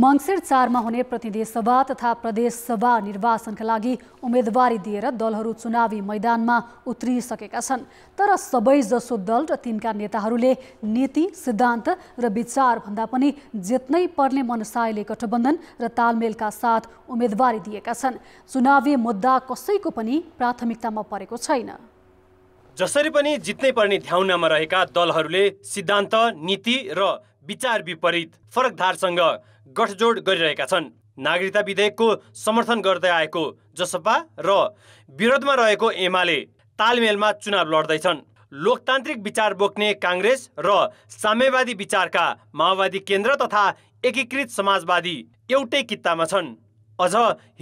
मङ्सिर चारमा हुने प्रतिनिधि सभा तथा प्रदेश सभा निर्वाचनका लागि उम्मेदवारी दिएर दलहरू चुनावी मैदानमा उत्रिसकेका छन् तर सबैजसो दल र तिनका नेताहरूले नीति सिद्धान्त र विचारभन्दा पनि जित्नै पर्ने मनसायले गठबन्धन र तालमेलका साथ उम्मेदवारी दिएका छन् चुनावी मुद्दा कसैको पनि प्राथमिकतामा परेको छैन जसरी पनि जित्नै पर्ने ध्याउनामा रहेका दलहरूले सिद्धान्त नीति र विचार विपरीत फरक धारसँग गठजोड गरिरहेका छन् नागरिकता विधेयकको समर्थन गर्दै आएको जसपा र विरोधमा रहेको एमाले तालमेलमा चुनाव लड्दैछन् लोकतान्त्रिक विचार बोक्ने काङ्ग्रेस र साम्यवादी विचारका माओवादी केन्द्र तथा एकीकृत समाजवादी एउटै कित्तामा छन् अझ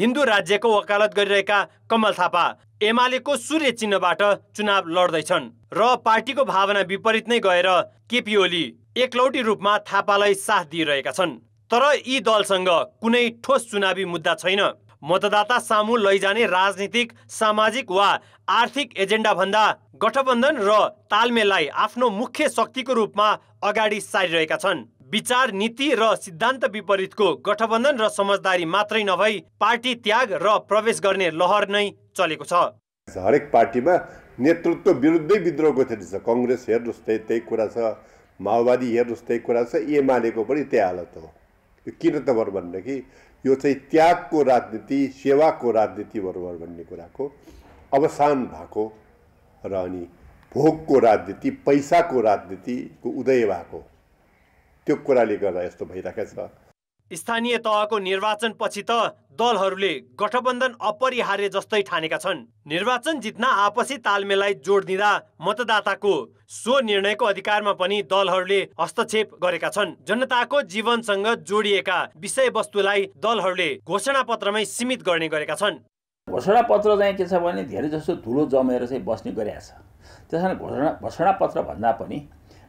हिन्दू राज्यको वकालत गरिरहेका कमल थापा एमालेको सूर्य चिन्हबाट चुनाव लड्दैछन् र पार्टीको भावना विपरीत नै गएर केपी ओली एकलौटी रूपमा थापालाई साथ दिइरहेका छन् तर यी दलसँग कुनै ठोस चुनावी मुद्दा छैन मतदाता सामु लैजाने राजनीतिक सामाजिक वा आर्थिक एजेन्डा भन्दा गठबन्धन र तालमेललाई आफ्नो मुख्य शक्तिको रूपमा अगाडि सारिरहेका छन् विचार नीति र सिद्धान्त विपरीतको गठबन्धन र समझदारी मात्रै नभई पार्टी त्याग र प्रवेश गर्ने लहर नै चलेको छ हरेक पार्टीमा नेतृत्व विरुद्धै विद्रोहको गएको छ कङ्ग्रेस हेर्नुहोस् त्यही त्यही कुरा छ माओवादी हेर्नुहोस् त्यही कुरा छ एमालेको पनि त्यही हालत हो यो किन त भन्ने भनेदेखि यो चाहिँ त्यागको राजनीति सेवाको राजनीति बरोबर भन्ने कुराको अवसान भएको र अनि भोगको राजनीति पैसाको राजनीतिको उदय भएको त्यो कुराले गर्दा यस्तो भइरहेको छ स्थानीय तहको निर्वाचनपछि त दलहरूले गठबन्धन अपरिहार्य जस्तै ठानेका छन् निर्वाचन जित्न आपसी तालमेललाई जोड दिँदा मतदाताको सो निर्णयको अधिकारमा पनि दलहरूले हस्तक्षेप गरेका छन् जनताको जीवनसँग जोडिएका विषयवस्तुलाई दलहरूले घोषणा पत्रमै सीमित गर्ने गरेका छन् घोषणा पत्र चाहिँ के छ भने धेरै जसो धुलो जमेर चाहिँ बस्ने गरेका छ त्यस कारण घोषणा घोषणा पत्र भन्दा पनि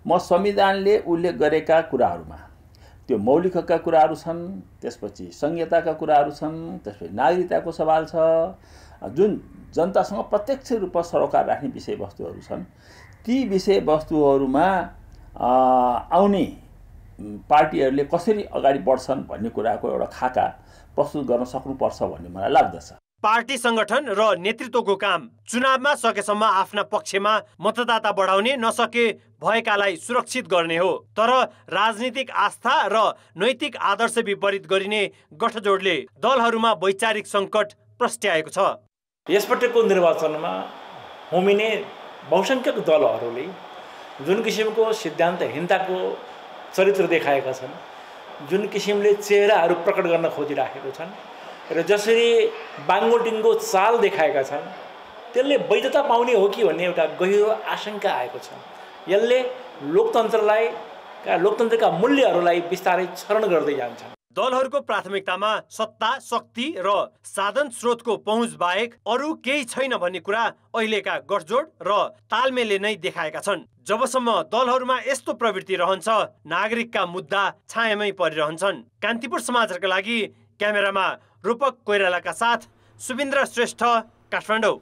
म संविधानले उल्लेख गरेका कुराहरूमा त्यो मौलिकका कुराहरू छन् त्यसपछि संहिताका कुराहरू छन् त्यसपछि नागरिकताको सवाल छ जुन जनतासँग प्रत्यक्ष रूपमा सरोकार राख्ने विषयवस्तुहरू छन् ती विषयवस्तुहरूमा आउने पार्टीहरूले कसरी अगाडि बढ्छन् भन्ने कुराको एउटा खाका प्रस्तुत गर्न सक्नुपर्छ भन्ने मलाई लाग्दछ पार्टी संगठन र नेतृत्वको काम चुनावमा सकेसम्म आफ्ना पक्षमा मतदाता बढाउने नसके भएकालाई सुरक्षित गर्ने हो तर राजनीतिक आस्था र नैतिक आदर्श विपरीत गरिने गठजोडले दलहरूमा वैचारिक सङ्कट प्रस्ट्याएको छ यसपटकको निर्वाचनमा होमिने बहुसङ्ख्यक दलहरूले जुन किसिमको सिद्धान्तहीनताको चरित्र देखाएका छन् जुन किसिमले चेहराहरू प्रकट गर्न खोजिराखेको छन् र जसरी बाङ्गोटिङको चाल देखाएका छन् त्यसले वैधता पाउने हो कि भन्ने एउटा गहिरो आशंका आएको छ यसले लोकतन्त्रलाई लोकतन्त्रका मूल्यहरूलाई बिस्तारै क्षरण गर्दै जान्छन् दलहरूको प्राथमिकतामा सत्ता शक्ति र साधन स्रोतको पहुँच बाहेक अरू केही छैन भन्ने कुरा अहिलेका गठजोड र तालमेलले नै देखाएका छन् जबसम्म दलहरूमा यस्तो प्रवृत्ति रहन्छ नागरिकका मुद्दा छायामै परिरहन्छन् कान्तिपुर समाचारका लागि क्यामेरामा रूपक कोइरालाका साथ सुविन्द्र श्रेष्ठ काठमाडौँ